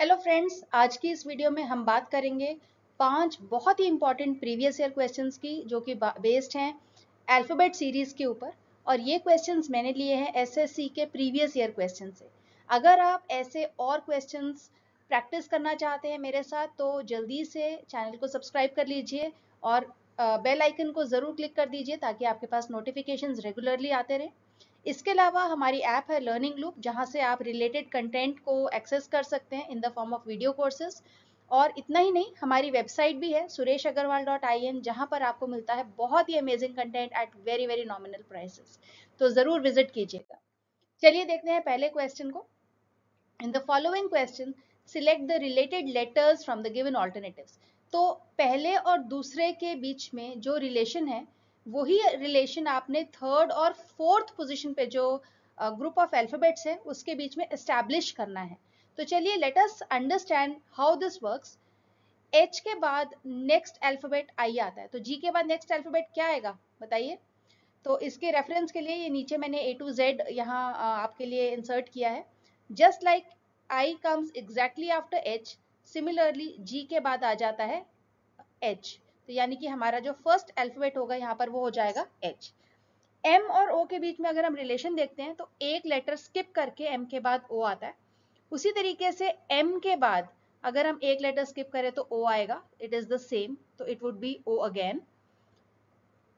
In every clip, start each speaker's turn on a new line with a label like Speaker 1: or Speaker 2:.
Speaker 1: hello friends आज की इस वीडियो में हम बात करेंगे पांच बहुत ही इंपॉर्टेंट प्रीवियस ईयर क्वेश्चंस की जो कि बेस्ड हैं अल्फ़ाबेट सीरीज़ के ऊपर और ये क्वेश्चंस मैंने लिए हैं एसएससी के प्रीवियस ईयर क्वेश्चन से अगर आप ऐसे और क्वेश्चंस प्रैक्टिस करना चाहते हैं मेरे साथ तो जल्दी से चैनल को सब्सक्राइब कर लीजिए और बेलाइकन को ज़रूर क्लिक कर दीजिए ताकि आपके पास नोटिफिकेशन रेगुलरली आते रहें इसके अलावा हमारी ऐप है लर्निंग लूप जहाँ से आप रिलेटेड कंटेंट को एक्सेस कर सकते हैं in the form of video courses और इतना ही नहीं हमारी वेबसाइट भी है Suresh Agarwal dot I N जहाँ पर आपको मिलता है बहुत ही amazing content at very very nominal prices तो ज़रूर विजिट कीजिएगा चलिए देखते हैं पहले क्वेश्चन को in the following question select the related letters from the given alternative तो पहले और दूसरे के बीच में जो रिलेशन है वही रिलेशन आपने थर्ड और फोर्थ पोजीशन पे जो ग्रुप ऑफ अल्फाबेट्स है उसके बीच में इस्टेब्लिश करना है तो चलिए let us understand how this works H के बाद नेक्स्ट अल्फाबेट आई आता है तो जी के बाद नेक्स्ट अल्फाबेट क्या आएगा बताइए तो इसके रेफरेंस के लिए ये नीचे मैंने ए टू जेड यहाँ आपके लिए इंसर्ट किया है just like I comes exactly after H similarly G के बाद आ जाता है एच तो यानी कि हमारा जो फर्स्ट अल्फाबेट होगा यहाँ पर वो हो जाएगा एच एम और ओ के बीच में अगर हम रिलेशन देखते हैं तो एक लेटर स्किप करके एम के बाद ओ आता है उसी तरीके से एम के बाद अगर हम एक लेटर स्किप करें तो ओ आएगा इट इज द सेम तो it would be O again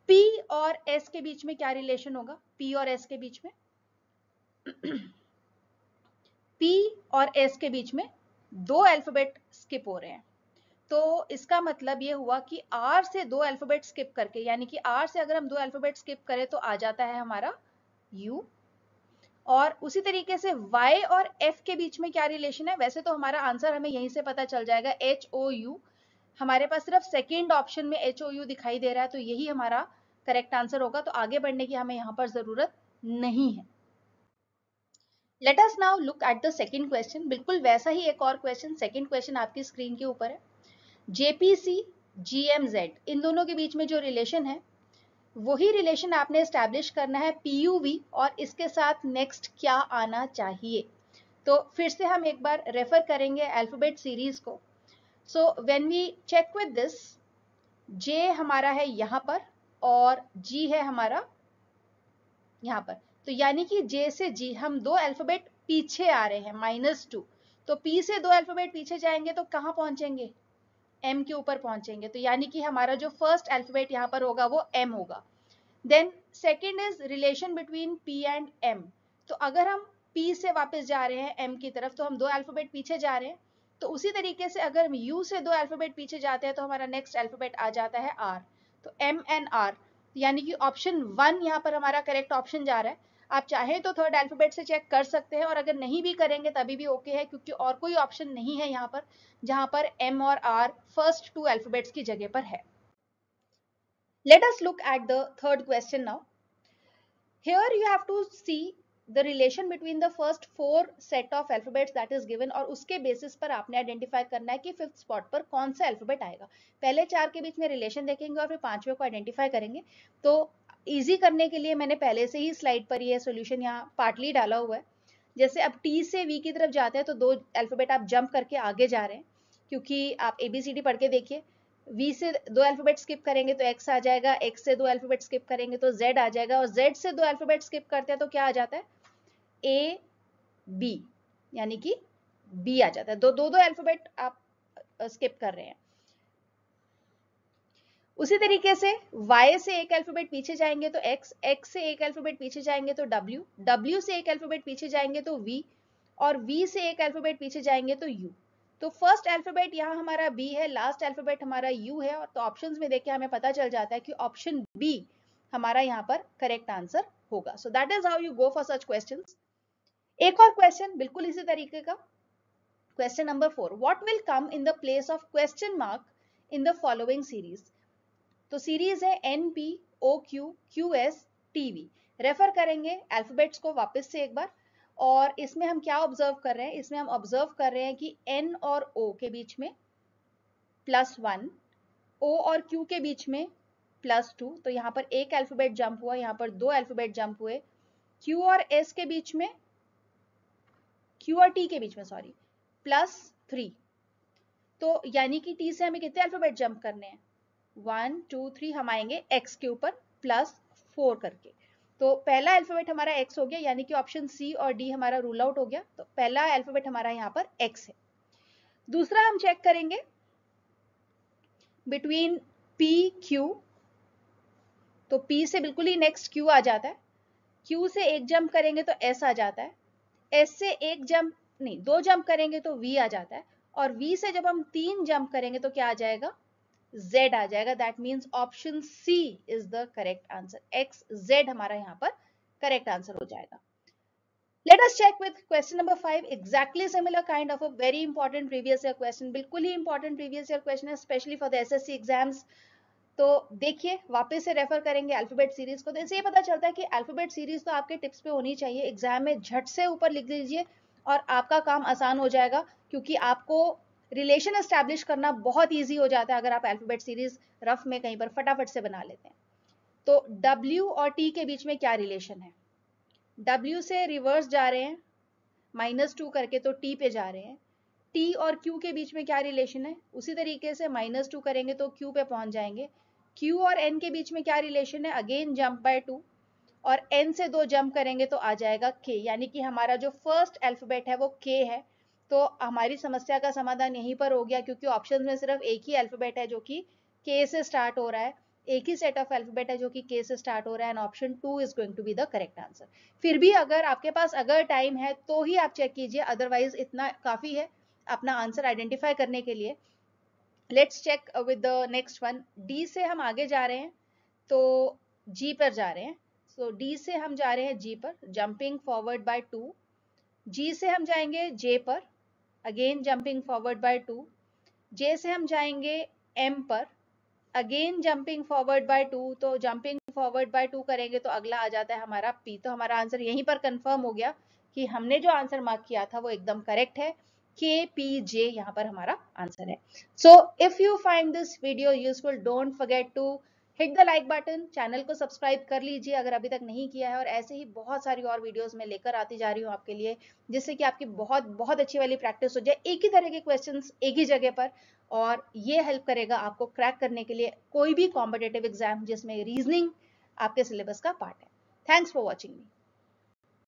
Speaker 1: P और एस के बीच में क्या रिलेशन होगा पी और एस के बीच में पी और एस के बीच में दो अल्फाबेट स्किप हो रहे हैं तो इसका मतलब ये हुआ कि आर से दो अल्फ़ाबेट स्किप करके यानी कि आर से अगर हम दो अल्फ़ाबेट स्किप करें तो आ जाता है हमारा यू और उसी तरीके से y और f के बीच में क्या रिलेशन है वैसे तो हमारा आंसर हमें यहीं से पता चल जाएगा एच ओ यू हमारे पास सिर्फ सेकेंड ऑप्शन में एच ओ यू दिखाई दे रहा है तो यही हमारा करेक्ट आंसर होगा तो आगे बढ़ने की हमें यहाँ पर ज़रूरत नहीं है let us now look at the second question बिल्कुल वैसा ही एक और क्वेश्चन सेकेंड क्वेश्चन आपकी स्क्रीन के ऊपर है जेपीसी जीएमजेड इन दोनों के बीच में जो रिलेशन है वही रिलेशन आपने स्टैब्लिश करना है पीयूवी और इसके साथ नेक्स्ट क्या आना चाहिए तो फिर से हम एक बार रेफर करेंगे अल्फाबेट सीरीज को so when we check with this J हमारा है यहां पर और जी है हमारा यहाँ पर तो यानी कि जे से जी हम दो अल्फाबेट पीछे आ रहे हैं माइनस टू तो पी से दो अल्फाबेट पीछे जाएंगे तो कहां पहुंचेंगे एम के ऊपर पहुंचेंगे तो यानी कि हमारा जो फर्स्ट अल्फाबेट यहाँ पर होगा वो एम होगा then second is relation between P and M तो अगर हम पी से वापस जा रहे हैं एम की तरफ तो हम दो अल्फ़ाबेट पीछे जा रहे हैं तो उसी तरीके से अगर हम यू से दो अल्फ़ाबेट पीछे जाते हैं तो हमारा नेक्स्ट अल्फ़ाबेट आ जाता है आर तो एम एन आर यानी कि ऑप्शन वन यहाँ पर हमारा करेक्ट ऑप्शन जा रहा है आप चाहें तो थर्ड एल्फोबेट से चेक कर सकते हैं और अगर नहीं भी करेंगे तभी भी ओके है क्योंकि और कोई ऑप्शन नहीं है यहाँ पर जहाँ पर एम और आर फर्स्ट टू अल्फाबेट्स की जगह पर है let us look at the third question now here you have to see the relation between the first four set of alphabets that is given और उसके बेसिस पर आपने identify करना है कि फिफ्थ स्पॉट पर कौन सा एल्फोबेट आएगा पहले चार के बीच में रिलेशन देखेंगे और फिर पांचवे को आइडेंटिफाई करेंगे तो ईजी करने के लिए मैंने पहले से ही स्लाइड पर यह सोल्यूशन यहाँ पार्टली डाला हुआ है जैसे अब टी से वी की तरफ जाते हैं तो दो अल्फ़ाबेट आप जंप करके आगे जा रहे हैं क्योंकि आप ए बी सी डी पढ़ के देखिए वी से दो अल्फ़ाबेट स्किप करेंगे तो एक्स आ जाएगा एक्स से दो अल्फ़ाबेट स्किप करेंगे तो जेड आ जाएगा और जेड से दो अल्फ़ाबेट स्किप करते हैं तो क्या आ जाता है ए बी यानी कि बी आ जाता है दो दो दो अल्फ़ाबेट आप स्किप कर रहे हैं उसी तरीके से y से एक अल्फाबेट पीछे जाएंगे तो x, x से एक अल्फाबेट पीछे जाएंगे तो w, w से एक अल्फाबेट पीछे जाएंगे तो v और v से एक अल्फाबेट पीछे जाएंगे तो u तो फर्स्ट अल्फाबेट यहाँ हमारा b है लास्ट अल्फाबेट हमारा u है और तो ऑप्शंस में देख के हमें पता चल जाता है कि ऑप्शन b हमारा यहाँ पर करेक्ट आंसर होगा so that is how you go for such question एक और क्वेश्चन बिल्कुल इसी तरीके का question number four what will come in the place of question mark in the following series तो सीरीज है N P O Q Q S T V refer करेंगे alphabets को वापस से एक बार और इसमें हम क्या ऑब्जर्व कर रहे हैं इसमें हम ऑब्जर्व कर रहे हैं कि एन और ओ के बीच में प्लस वन ओ और क्यू के बीच में प्लस टू तो यहाँ पर एक अल्फाबेट जंप हुआ यहाँ पर दो अल्फाबेट जंप हुए क्यू और एस के बीच में क्यू और टी के बीच में सॉरी प्लस थ्री तो यानी कि टी से हमें कितने अल्फाबेट जंप करने हैं वन टू थ्री हम आएंगे एक्स के ऊपर प्लस फोर करके तो पहला अल्फाबेट हमारा एक्स हो गया यानी कि ऑप्शन सी और डी हमारा रूल आउट हो गया तो पहला अल्फाबेट हमारा यहाँ पर एक्स है दूसरा हम चेक करेंगे बिटवीन पी क्यू तो पी से बिल्कुल ही नेक्स्ट क्यू आ जाता है क्यू से एक जंप करेंगे तो एस आ जाता है एस से एक जंप नहीं दो जंप करेंगे तो वी आ जाता है और वी से जब हम तीन जंप करेंगे तो क्या आ जाएगा z आ जाएगा that means option C is the correct answer X Z हमारा यहाँ पर करेक्ट आंसर हो जाएगा let us check with question number five exactly similar kind of a very important previous year question बिल्कुल ही इंपॉर्टेंट प्रीवियस ईयर क्वेश्चन है specially for the SSC exams तो देखिए वापस से रेफर करेंगे अल्फाबेट सीरीज को तो इससे ये पता चलता है कि अल्फाबेट सीरीज तो आपके टिप्स पे होनी चाहिए एग्जाम में झट से ऊपर लिख दीजिए और आपका काम आसान हो जाएगा क्योंकि आपको रिलेशन एस्टेब्लिश करना बहुत ईजी हो जाता है अगर आप एल्फोबेट सीरीज रफ में कहीं पर फटाफट से बना लेते हैं तो W और T के बीच में क्या रिलेशन है W से रिवर्स जा रहे हैं माइनस टू करके तो T पे जा रहे हैं T और Q के बीच में क्या रिलेशन है उसी तरीके से माइनस टू करेंगे तो Q पे पहुंच जाएंगे Q और N के बीच में क्या रिलेशन है अगेन जंप बाय टू और N से दो जंप करेंगे तो आ जाएगा K यानी कि हमारा जो फर्स्ट अल्फाबेट है वो K है तो हमारी समस्या का समाधान यहीं पर हो गया क्योंकि ऑप्शन में सिर्फ एक ही अल्फ़ाबेट है जो कि के से स्टार्ट हो रहा है एक ही सेट ऑफ अल्फ़ाबेट है जो कि के से स्टार्ट हो रहा है and option two is going to be the correct answer फिर भी अगर आपके पास अगर टाइम है तो ही आप चेक कीजिए अदरवाइज इतना काफ़ी है अपना आंसर आइडेंटिफाई करने के लिए let's check with the next one D से हम आगे जा रहे हैं तो जी पर जा रहे हैं सो so, डी से हम जा रहे हैं जी पर jumping forward by two G से हम जाएंगे जे पर again jumping forward by two J से हम जाएंगे एम पर again jumping forward by two तो जंपिंग फॉरवर्ड बाय टू करेंगे तो अगला आ जाता है हमारा पी तो हमारा आंसर यहीं पर कंफर्म हो गया कि हमने जो आंसर मार्क किया था वो एकदम करेक्ट है के पी जे यहाँ पर हमारा आंसर है so if you find this video useful don't forget to hit the like button channel को सब्सक्राइब कर लीजिए अगर अभी तक नहीं किया है और ऐसे ही बहुत सारी और वीडियोस मैं लेकर आती जा रही हूँ आपके लिए जिससे कि आपकी बहुत बहुत अच्छी वाली प्रैक्टिस हो जाए एक ही तरह के क्वेश्चन एक ही जगह पर और ये हेल्प करेगा आपको क्रैक करने के लिए कोई भी कॉम्पिटेटिव एग्जाम जिसमें रीजनिंग आपके सिलेबस का पार्ट है थैंक्स फॉर वॉचिंग मी